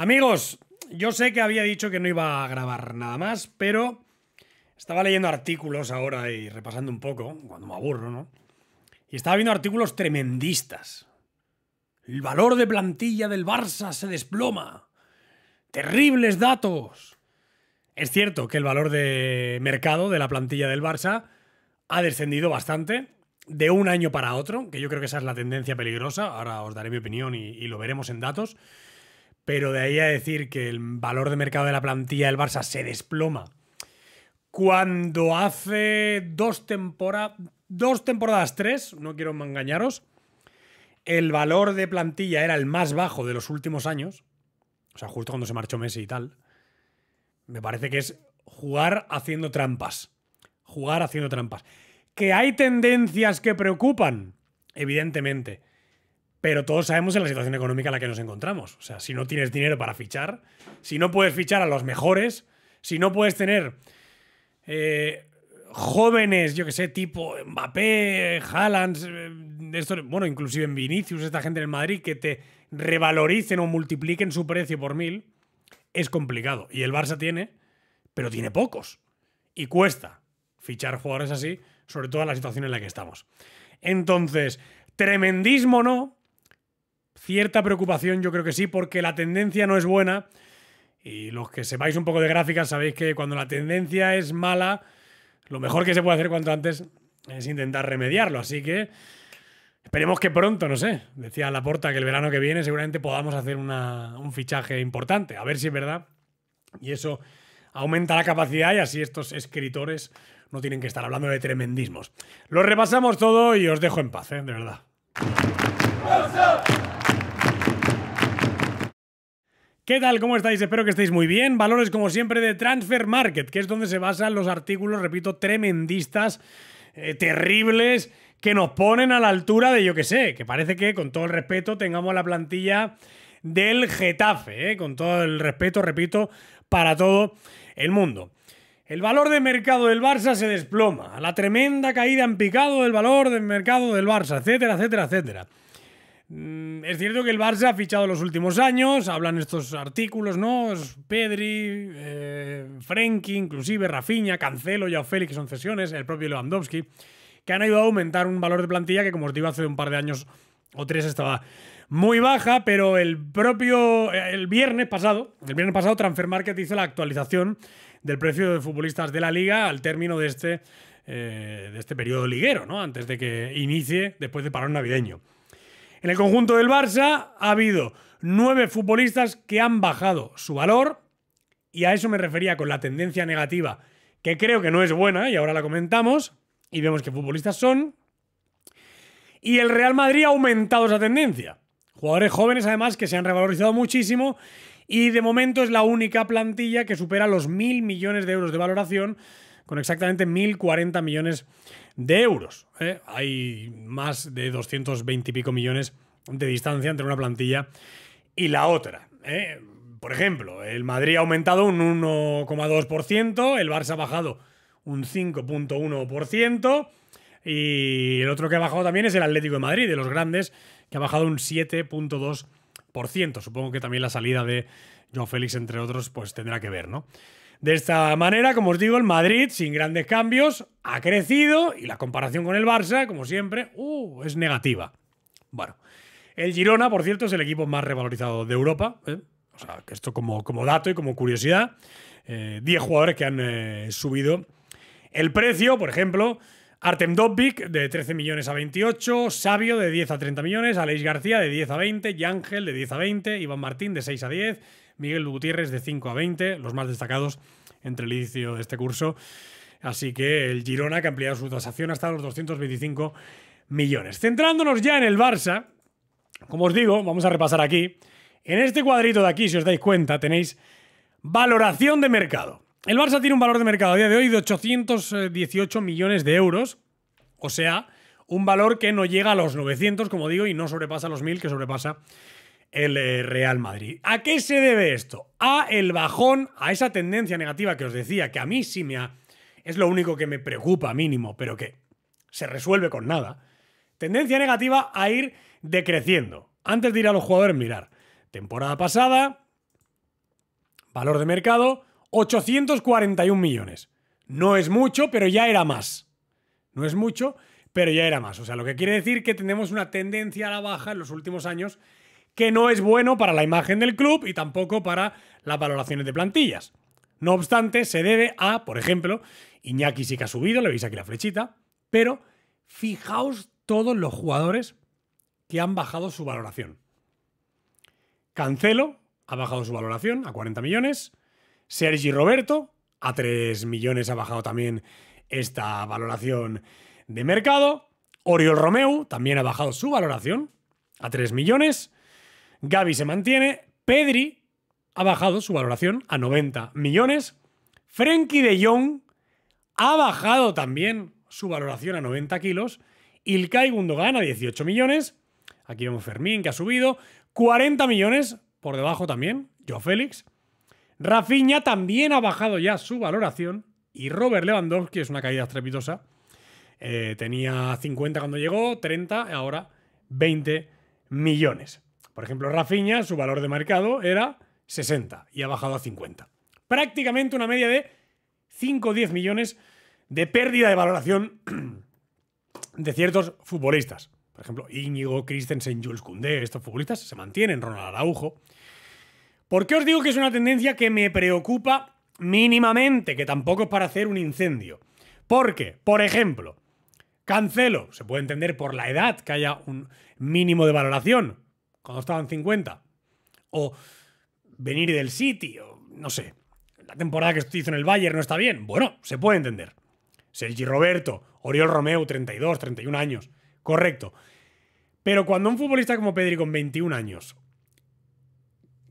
Amigos, yo sé que había dicho que no iba a grabar nada más, pero estaba leyendo artículos ahora y repasando un poco, cuando me aburro, ¿no? Y estaba viendo artículos tremendistas. El valor de plantilla del Barça se desploma. Terribles datos. Es cierto que el valor de mercado de la plantilla del Barça ha descendido bastante de un año para otro, que yo creo que esa es la tendencia peligrosa. Ahora os daré mi opinión y, lo veremos en datos. Pero de ahí a decir que el valor de mercado de la plantilla del Barça se desploma cuando hace dos temporadas, dos temporadas, tres, no quiero engañaros, el valor de plantilla era el más bajo de los últimos años, o sea, justo cuando se marchó Messi y tal, me parece que es jugar haciendo trampas, jugar haciendo trampas. Que hay tendencias que preocupan, evidentemente, pero todos sabemos en la situación económica en la que nos encontramos. O sea, si no tienes dinero para fichar, si no puedes fichar a los mejores, si no puedes tener eh, jóvenes, yo que sé, tipo Mbappé, Haaland, eh, bueno, inclusive en Vinicius, esta gente en Madrid, que te revaloricen o multipliquen su precio por mil, es complicado. Y el Barça tiene, pero tiene pocos. Y cuesta fichar jugadores así, sobre todo en la situación en la que estamos. Entonces, tremendismo no, cierta preocupación, yo creo que sí, porque la tendencia no es buena. Y los que sepáis un poco de gráficas sabéis que cuando la tendencia es mala, lo mejor que se puede hacer cuanto antes es intentar remediarlo. Así que esperemos que pronto, no sé, decía Laporta que el verano que viene seguramente podamos hacer un fichaje importante. A ver si es verdad. Y eso aumenta la capacidad y así estos escritores no tienen que estar hablando de tremendismos. Lo repasamos todo y os dejo en paz, ¿eh? de verdad. ¿Qué tal? ¿Cómo estáis? Espero que estéis muy bien. Valores, como siempre, de Transfer Market, que es donde se basan los artículos, repito, tremendistas, eh, terribles, que nos ponen a la altura de, yo que sé, que parece que, con todo el respeto, tengamos la plantilla del Getafe, eh, con todo el respeto, repito, para todo el mundo. El valor de mercado del Barça se desploma, la tremenda caída en picado del valor del mercado del Barça, etcétera, etcétera, etcétera. Mm, es cierto que el Barça ha fichado los últimos años, hablan estos artículos, ¿no? Pedri, eh, Frenkie, inclusive Rafinha, Cancelo, Joao Félix son cesiones, el propio Lewandowski, que han ayudado a aumentar un valor de plantilla que, como os digo, hace un par de años o tres estaba muy baja, pero el propio, eh, el viernes pasado, el viernes pasado Transfer Market hizo la actualización del precio de futbolistas de la liga al término de este, eh, de este periodo liguero, ¿no? Antes de que inicie, después de parar navideño. En el conjunto del Barça ha habido nueve futbolistas que han bajado su valor y a eso me refería con la tendencia negativa, que creo que no es buena y ahora la comentamos y vemos qué futbolistas son. Y el Real Madrid ha aumentado esa tendencia. Jugadores jóvenes además que se han revalorizado muchísimo y de momento es la única plantilla que supera los mil millones de euros de valoración con exactamente 1.040 millones de euros. ¿eh? Hay más de 220 y pico millones de distancia entre una plantilla y la otra. ¿eh? Por ejemplo, el Madrid ha aumentado un 1,2%, el Barça ha bajado un 5,1% y el otro que ha bajado también es el Atlético de Madrid, de los grandes, que ha bajado un 7,2%. Supongo que también la salida de John Félix, entre otros, pues tendrá que ver, ¿no? De esta manera, como os digo, el Madrid, sin grandes cambios, ha crecido y la comparación con el Barça, como siempre, uh, es negativa. Bueno, el Girona, por cierto, es el equipo más revalorizado de Europa. ¿eh? O sea, que esto como, como dato y como curiosidad, 10 eh, jugadores que han eh, subido el precio, por ejemplo, Artem Dobbik de 13 millones a 28, Sabio de 10 a 30 millones, Aleix García de 10 a 20, Yángel de 10 a 20, Iván Martín de 6 a 10, Miguel Gutiérrez de 5 a 20, los más destacados entre el inicio de este curso. Así que el Girona que ha ampliado su tasación hasta los 225 millones. Centrándonos ya en el Barça, como os digo, vamos a repasar aquí. En este cuadrito de aquí, si os dais cuenta, tenéis valoración de mercado. El Barça tiene un valor de mercado a día de hoy de 818 millones de euros, o sea, un valor que no llega a los 900, como digo, y no sobrepasa los 1000 que sobrepasa el eh, Real Madrid. ¿A qué se debe esto? A el bajón, a esa tendencia negativa que os decía, que a mí sí me ha... Es lo único que me preocupa mínimo, pero que se resuelve con nada. Tendencia negativa a ir decreciendo. Antes de ir a los jugadores, mirar. Temporada pasada, valor de mercado, 841 millones. No es mucho, pero ya era más. No es mucho, pero ya era más. O sea, lo que quiere decir que tenemos una tendencia a la baja en los últimos años que no es bueno para la imagen del club y tampoco para las valoraciones de plantillas. No obstante, se debe a, por ejemplo, Iñaki sí que ha subido, le veis aquí la flechita, pero fijaos todos los jugadores que han bajado su valoración. Cancelo ha bajado su valoración a 40 millones. Sergi Roberto, a 3 millones ha bajado también esta valoración de mercado. Oriol Romeu también ha bajado su valoración a 3 millones. Gaby se mantiene. Pedri ha bajado su valoración a 90 millones. Frenkie de Jong ha bajado también su valoración a 90 kilos. Ilkay Gundogan a 18 millones. Aquí vemos Fermín que ha subido. 40 millones por debajo también. Yo Félix. Rafinha también ha bajado ya su valoración y Robert Lewandowski es una caída estrepitosa. Eh, tenía 50 cuando llegó, 30, ahora 20 millones. Por ejemplo, Rafinha, su valor de mercado era 60 y ha bajado a 50. Prácticamente una media de 5 o 10 millones de pérdida de valoración de ciertos futbolistas. Por ejemplo, Íñigo, Christensen, Jules Koundé, estos futbolistas se mantienen, Ronald Araujo. ¿Por qué os digo que es una tendencia que me preocupa mínimamente? Que tampoco es para hacer un incendio. Porque, por ejemplo, Cancelo, se puede entender por la edad que haya un mínimo de valoración, cuando estaban 50. O venir del City, o no sé. La temporada que hizo en el Bayern no está bien. Bueno, se puede entender. Sergi Roberto, Oriol Romeu, 32, 31 años. Correcto. Pero cuando un futbolista como Pedri con 21 años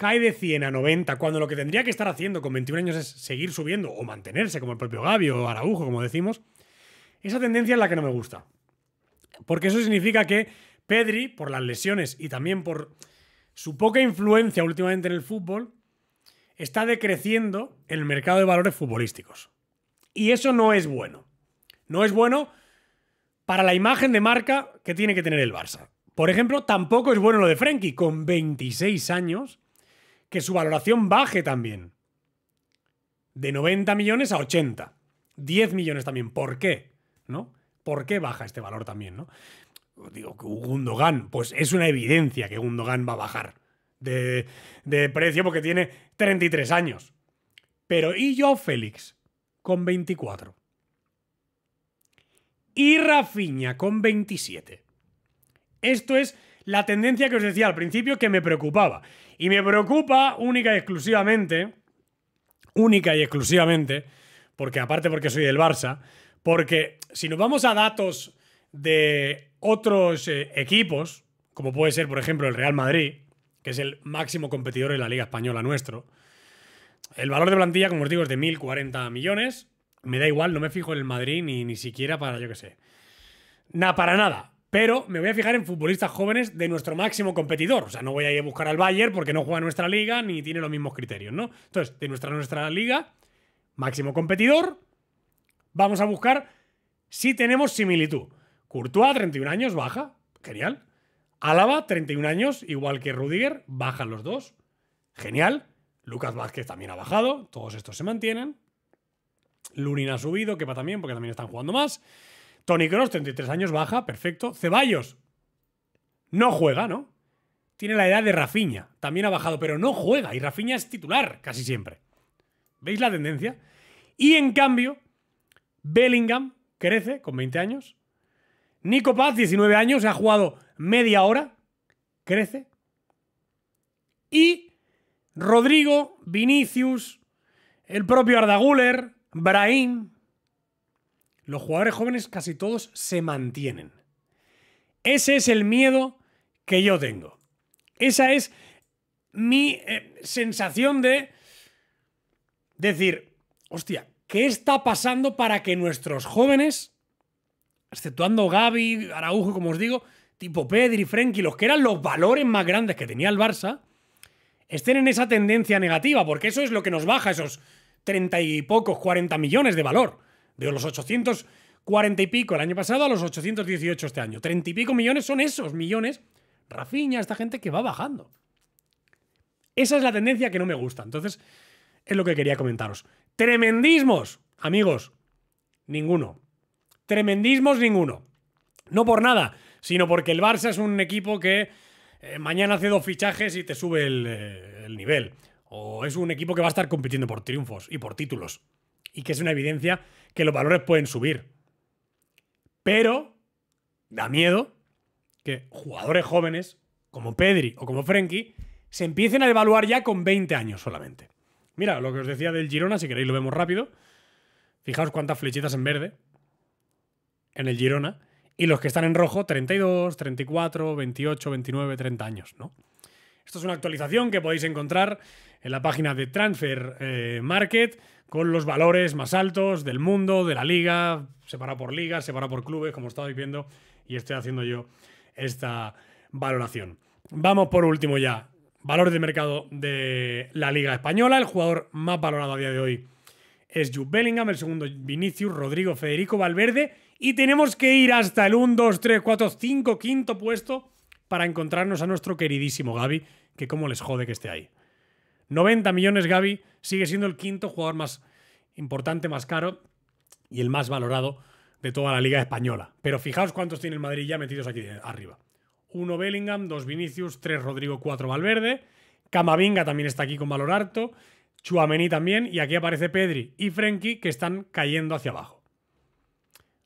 cae de 100 a 90, cuando lo que tendría que estar haciendo con 21 años es seguir subiendo o mantenerse, como el propio Gabio o Araujo, como decimos, esa tendencia es la que no me gusta. Porque eso significa que Pedri, por las lesiones y también por su poca influencia últimamente en el fútbol, está decreciendo el mercado de valores futbolísticos. Y eso no es bueno. No es bueno para la imagen de marca que tiene que tener el Barça. Por ejemplo, tampoco es bueno lo de Frenkie, con 26 años que su valoración baje también. De 90 millones a 80. 10 millones también. ¿Por qué? ¿No? ¿Por qué baja este valor también, no? Digo, que Gundogan, pues es una evidencia que Gundogan va a bajar de, de precio porque tiene 33 años. Pero ¿y yo, Félix? Con 24. Y Rafinha con 27. Esto es la tendencia que os decía al principio que me preocupaba. Y me preocupa única y exclusivamente, única y exclusivamente, porque aparte porque soy del Barça, porque si nos vamos a datos de otros eh, equipos, como puede ser por ejemplo el Real Madrid, que es el máximo competidor en la Liga Española nuestro, el valor de plantilla, como os digo, es de 1.040 millones. Me da igual, no me fijo en el Madrid ni, ni siquiera para, yo que sé. Nada, para nada pero me voy a fijar en futbolistas jóvenes de nuestro máximo competidor. O sea, no voy a ir a buscar al Bayern porque no juega en nuestra liga ni tiene los mismos criterios, ¿no? Entonces, de nuestra, nuestra liga, máximo competidor, vamos a buscar si tenemos similitud. Courtois, 31 años, baja, genial. Álava, 31 años, igual que Rudiger, bajan los dos, genial. Lucas Vázquez también ha bajado, todos estos se mantienen. Lurin ha subido, va también, porque también están jugando más. Tony Cross, 33 años, baja, perfecto. Ceballos, no juega, ¿no? Tiene la edad de Rafiña, también ha bajado, pero no juega. Y Rafiña es titular casi siempre. ¿Veis la tendencia? Y en cambio, Bellingham crece con 20 años. Nico Paz, 19 años, ha jugado media hora, crece. Y Rodrigo, Vinicius, el propio Arda Güler Brahim, los jugadores jóvenes casi todos se mantienen. Ese es el miedo que yo tengo. Esa es mi eh, sensación de decir, hostia, ¿qué está pasando para que nuestros jóvenes, exceptuando Gaby, Araujo, como os digo, tipo Pedri, Frenkie, los que eran los valores más grandes que tenía el Barça, estén en esa tendencia negativa? Porque eso es lo que nos baja esos treinta y pocos, 40 millones de valor. De los 840 y pico el año pasado a los 818 este año. 30 y pico millones son esos millones. Rafiña, esta gente que va bajando. Esa es la tendencia que no me gusta. Entonces, es lo que quería comentaros. Tremendismos, amigos. Ninguno. Tremendismos, ninguno. No por nada, sino porque el Barça es un equipo que eh, mañana hace dos fichajes y te sube eh, el nivel. O es un equipo que va a estar compitiendo por triunfos y por títulos y que es una evidencia que los valores pueden subir. Pero da miedo que jugadores jóvenes como Pedri o como Frenkie se empiecen a evaluar ya con 20 años solamente. Mira, lo que os decía del Girona, si queréis lo vemos rápido. Fijaos cuántas flechitas en verde en el Girona. Y los que están en rojo, 32, 34, 28, 29, 30 años, Esto es una actualización que podéis encontrar en la página de Transfer eh, Market con los valores más altos del mundo, de la liga, separado por ligas, separado por clubes, como estabais viendo, y estoy haciendo yo esta valoración. Vamos por último ya. Valores de mercado de la Liga Española. El jugador más valorado a día de hoy es Jude Bellingham, el segundo Vinicius, Rodrigo, Federico, Valverde. Y tenemos que ir hasta el 1, 2, 3, 4, 5, quinto puesto para encontrarnos a nuestro queridísimo Gaby, que cómo les jode que esté ahí. 90 millones Gaby sigue siendo el quinto jugador más importante, más caro y el más valorado de toda la liga española. Pero fijaos cuántos tiene el Madrid ya metidos aquí arriba. Uno Bellingham, dos Vinicius, tres Rodrigo, cuatro Valverde. Camavinga también está aquí con valor harto. Chuamení también. Y aquí aparece Pedri y Frenkie que están cayendo hacia abajo.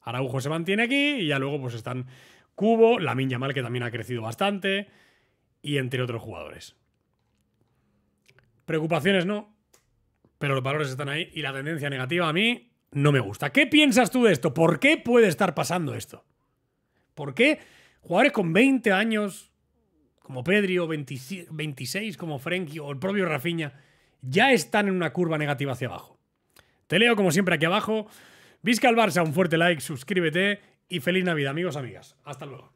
Araujo se mantiene aquí y ya luego pues están Cubo, Lamin Yamal que también ha crecido bastante y entre otros jugadores. Preocupaciones no, pero los valores están ahí y la tendencia negativa a mí no me gusta. ¿Qué piensas tú de esto? ¿Por qué puede estar pasando esto? ¿Por qué jugadores con 20 años, como Pedri, o 26 como Frenkie, o el propio Rafinha, ya están en una curva negativa hacia abajo? Te leo como siempre aquí abajo. Visca al Barça, un fuerte like, suscríbete y feliz Navidad, amigos, amigas. Hasta luego.